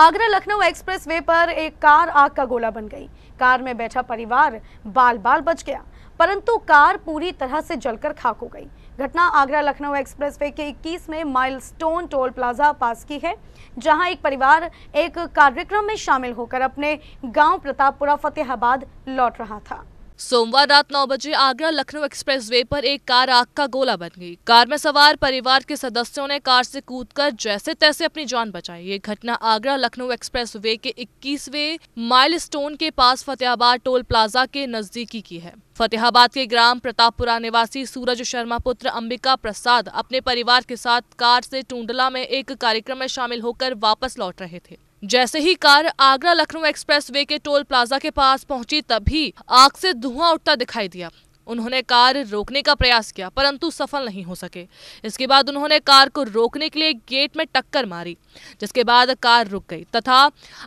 Agra Lucknow expressway पर एक car आग का गोला बन गई कार में बैठा परिवार बाल बाल बच गया परंतु कार पूरी तरह से जलकर खाक हो गई घटना आगरा लखनऊ एक्सप्रेसवे के 21 में माइलस्टोन टोल प्लाजा पास की है जहां एक परिवार एक कार्यक्रम में शामिल होकर अपने गांव प्रतापपुरा फतेहाबाद लौट रहा था सोमवार रात 9 बजे आगरा लखनऊ एक्सप्रेसवे पर एक कार आग का गोला बन गई कार में सवार परिवार के सदस्यों ने कार से कूदकर जैसे तैसे अपनी जान बचाई ये घटना आगरा लखनऊ एक्सप्रेसवे के 21वें माइलस्टोन के पास फतेहाबाद टोल प्लाजा के नजदीकी की है फतेहाबाद के ग्राम प्रतापपुरा निवासी सूरज शर्मा पुत्र अंबिका प्रसाद अपने परिवार के साथ कार से टूडला में एक कार्यक्रम में शामिल होकर वापस लौट रहे थे जैसे ही कार आगरा लखनऊ एक्सप्रेसवे के टोल प्लाजा के पास पहुंची तभी आग से धुआं उठता दिखाई दिया उन्होंने कार रोकने का प्रयास किया परंतु सफल नहीं हो सके इसके बाद उन्होंने कार को रोकने के लिए गेट में टक्कर मारी जिसके बाद कार रुक गई तथा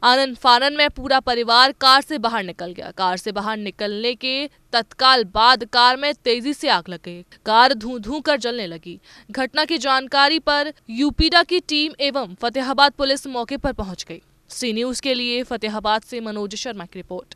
आनंद फानन में पूरा परिवार कार से बाहर निकल गया कार से बाहर निकलने के तत्काल बाद कार में तेजी से आग लग गई कार धू धू कर जलने लगी घटना की जानकारी पर यूपीडा की टीम एवं फतेहाबाद पुलिस मौके पर पहुंच गई सी न्यूज के लिए फतेहाबाद से मनोज शर्मा की रिपोर्ट